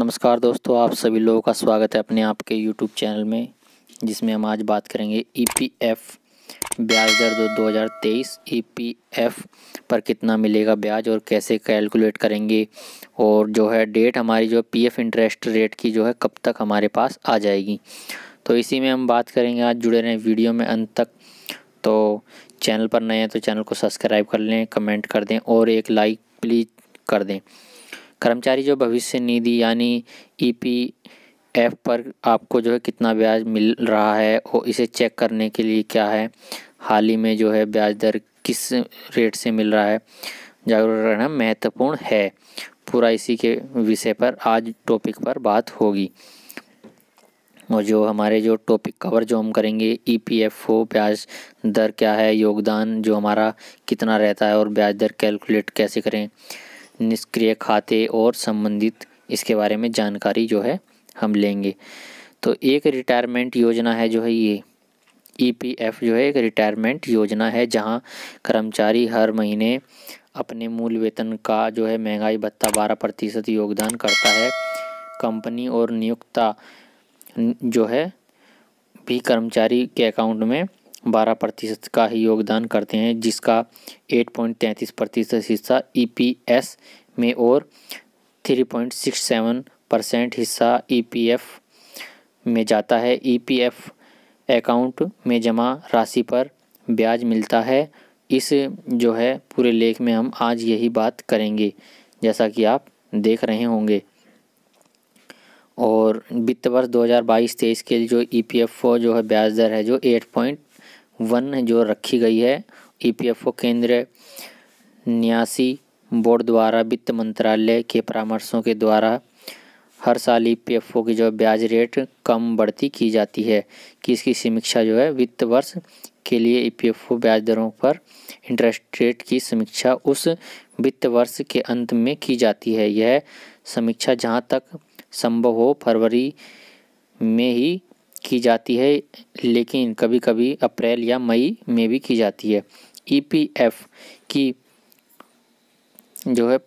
नमस्कार दोस्तों आप सभी लोगों का स्वागत है अपने आपके यूट्यूब चैनल में जिसमें हम आज बात करेंगे ईपीएफ e ब्याज दर दो हज़ार तेईस ई e पर कितना मिलेगा ब्याज और कैसे कैलकुलेट करेंगे और जो है डेट हमारी जो पीएफ इंटरेस्ट रेट की जो है कब तक हमारे पास आ जाएगी तो इसी में हम बात करेंगे आज जुड़े रहें वीडियो में अंत तक तो चैनल पर नए हैं तो चैनल को सब्सक्राइब कर लें कमेंट कर दें और एक लाइक प्लीज़ कर दें कर्मचारी जो भविष्य निधि यानी ई पी एफ पर आपको जो है कितना ब्याज मिल रहा है और इसे चेक करने के लिए क्या है हाल ही में जो है ब्याज दर किस रेट से मिल रहा है जागरूक रहना महत्वपूर्ण है पूरा इसी के विषय पर आज टॉपिक पर बात होगी और जो हमारे जो टॉपिक कवर जो हम करेंगे ई पी एफ ओ ब्याज दर क्या है योगदान जो हमारा कितना रहता है और ब्याज दर कैलकुलेट कैसे करें निष्क्रिय खाते और संबंधित इसके बारे में जानकारी जो है हम लेंगे तो एक रिटायरमेंट योजना है जो है ये ईपीएफ e जो है एक रिटायरमेंट योजना है जहां कर्मचारी हर महीने अपने मूल वेतन का जो है महंगाई भत्ता बारह प्रतिशत योगदान करता है कंपनी और नियुक्ता जो है भी कर्मचारी के अकाउंट में बारह प्रतिशत का ही योगदान करते हैं जिसका एट पॉइंट तैंतीस प्रतिशत हिस्सा ईपीएस e में और three point six seven percent हिस्सा ईपीएफ e में जाता है ईपीएफ e अकाउंट में जमा राशि पर ब्याज मिलता है इस जो है पूरे लेख में हम आज यही बात करेंगे जैसा कि आप देख रहे होंगे और वित्त वर्ष 2022-23 के लिए जो ई जो है ब्याज दर है जो एट पॉइंट वन जो रखी गई है ईपीएफओ e केंद्र न्यासी बोर्ड द्वारा वित्त मंत्रालय के परामर्शों के द्वारा हर साल ई पी एफ ओ की जो ब्याज रेट कम बढ़ती की जाती है कि इसकी समीक्षा जो है वित्त वर्ष के लिए ई पी एफ ओ ब्याज दरों पर इंटरेस्ट रेट की समीक्षा उस वित्त वर्ष के अंत में की जाती है यह समीक्षा जहाँ तक संभव हो फरवरी में ही की जाती है लेकिन कभी कभी अप्रैल या मई में भी की जाती है ईपीएफ e की जो है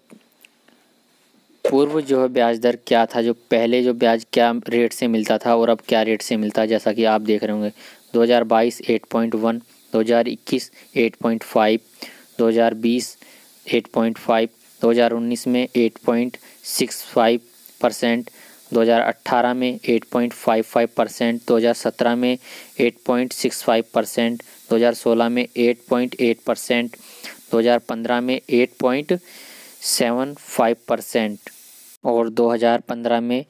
पूर्व जो है ब्याज दर क्या था जो पहले जो ब्याज क्या रेट से मिलता था और अब क्या रेट से मिलता है जैसा कि आप देख रहे होंगे 2022 8.1 2021 8.5 2020 8.5 2019 में 8.65 परसेंट 2018 में 8.55 परसेंट 2017 में 8.65 परसेंट 2016 में 8.8 परसेंट 2015 में 8.75 परसेंट और 2015 में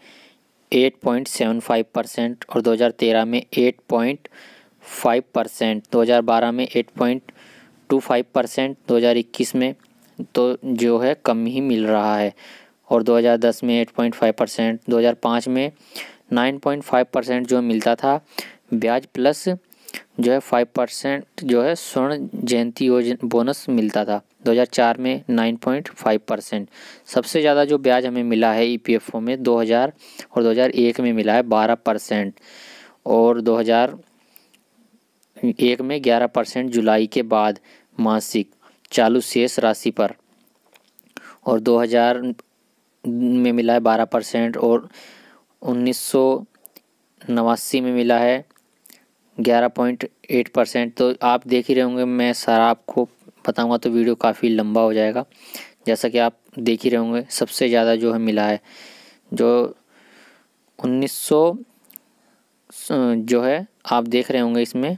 8.75 परसेंट और 2013 में 8.5 परसेंट 2012 में 8.25 परसेंट 2021 में तो जो है कम ही मिल रहा है और 2010 में 8.5 परसेंट दो में 9.5 परसेंट जो मिलता था ब्याज प्लस जो है 5 परसेंट जो है स्वर्ण जयंती योजना बोनस मिलता था 2004 में 9.5 परसेंट सबसे ज़्यादा जो ब्याज हमें मिला है ईपीएफओ e में 2000 और 2001 में मिला है 12 परसेंट और 2001 में 11 परसेंट जुलाई के बाद मासिक चालू शेष राशि पर और में मिला है बारह परसेंट और उन्नीस सौ नवासी में मिला है ग्यारह पॉइंट एट परसेंट तो आप देख ही रहे होंगे मैं सारा आपको बताऊंगा तो वीडियो काफ़ी लंबा हो जाएगा जैसा कि आप देख ही रहे होंगे सबसे ज़्यादा जो है मिला है जो उन्नीस सौ जो है आप देख रहे होंगे इसमें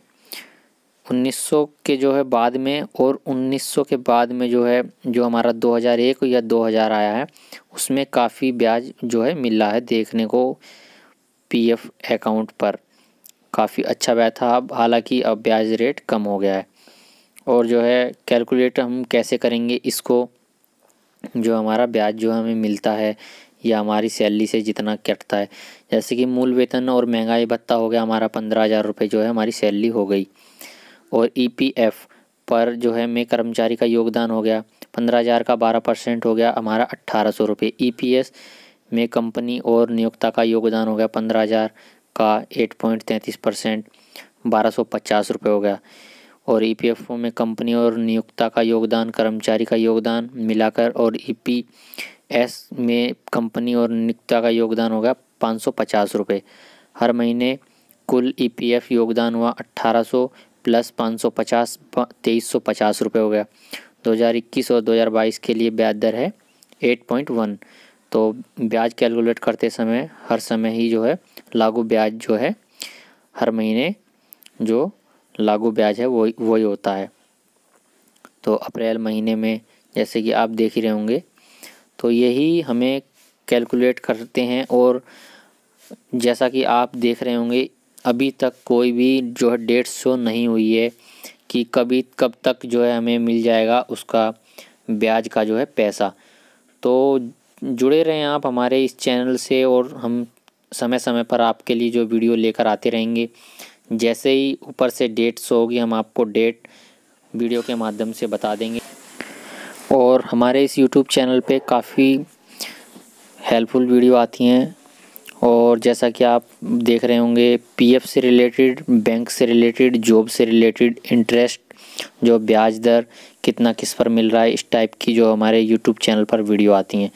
1900 के जो है बाद में और 1900 के बाद में जो है जो हमारा 2001 या 2000 आया है उसमें काफ़ी ब्याज जो है मिल रहा है देखने को पीएफ अकाउंट पर काफ़ी अच्छा ब्याज था अब हालांकि अब ब्याज रेट कम हो गया है और जो है कैलकुलेट हम कैसे करेंगे इसको जो हमारा ब्याज जो हमें मिलता है या हमारी सैलरी से जितना कटता है जैसे कि मूल वेतन और महंगाई भत्ता हो गया हमारा पंद्रह हज़ार रुपये जो है हमारी सैलरी हो गई और ईपीएफ e पर जो है मैं कर्मचारी का योगदान हो गया पंद्रह हज़ार का बारह परसेंट हो गया हमारा अट्ठारह सौ रुपये ई e में कंपनी और नियोक्ता का योगदान हो गया पंद्रह हज़ार का एट पॉइंट तैंतीस परसेंट बारह सौ पचास रुपये हो गया और ई e में कंपनी और नियोक्ता का योगदान कर्मचारी का योगदान मिलाकर और ई एस में कंपनी और नियोक्ता का योगदान हो गया पाँच सौ पचास रुपये हर महीने कुल ई योगदान हुआ अट्ठारह सौ प्लस पाँच सौ पचास तेईस सौ पचास रुपये हो गया दो हज़ार इक्कीस और दो हज़ार बाईस के लिए ब्याज दर है एट पॉइंट वन तो ब्याज कैलकुलेट करते समय हर समय ही जो है लागू ब्याज जो है हर महीने जो लागू ब्याज है वो वही होता है तो अप्रैल महीने में जैसे कि आप देख ही रहे होंगे तो यही हमें कैलकुलेट करते हैं और जैसा कि आप देख रहे होंगे अभी तक कोई भी जो है डेट शो नहीं हुई है कि कभी कब तक जो है हमें मिल जाएगा उसका ब्याज का जो है पैसा तो जुड़े रहें आप हमारे इस चैनल से और हम समय समय पर आपके लिए जो वीडियो लेकर आते रहेंगे जैसे ही ऊपर से डेट शो होगी हम आपको डेट वीडियो के माध्यम से बता देंगे और हमारे इस यूट्यूब चैनल पे काफ़ी हेल्पफुल वीडियो आती हैं और जैसा कि आप देख रहे होंगे पीएफ से रिलेटेड बैंक से रिलेटेड जॉब से रिलेटेड इंटरेस्ट जो ब्याज दर कितना किस पर मिल रहा है इस टाइप की जो हमारे यूट्यूब चैनल पर वीडियो आती हैं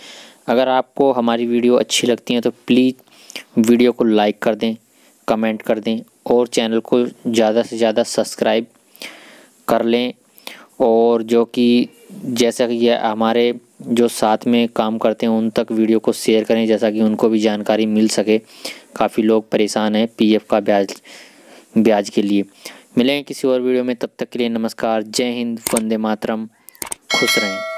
अगर आपको हमारी वीडियो अच्छी लगती हैं तो प्लीज़ वीडियो को लाइक कर दें कमेंट कर दें और चैनल को ज़्यादा से ज़्यादा सब्सक्राइब कर लें और जो कि जैसा कि हमारे जो साथ में काम करते हैं उन तक वीडियो को शेयर करें जैसा कि उनको भी जानकारी मिल सके काफ़ी लोग परेशान हैं पीएफ का ब्याज ब्याज के लिए मिलेंगे किसी और वीडियो में तब तक के लिए नमस्कार जय हिंद वंदे मातरम खुश रहें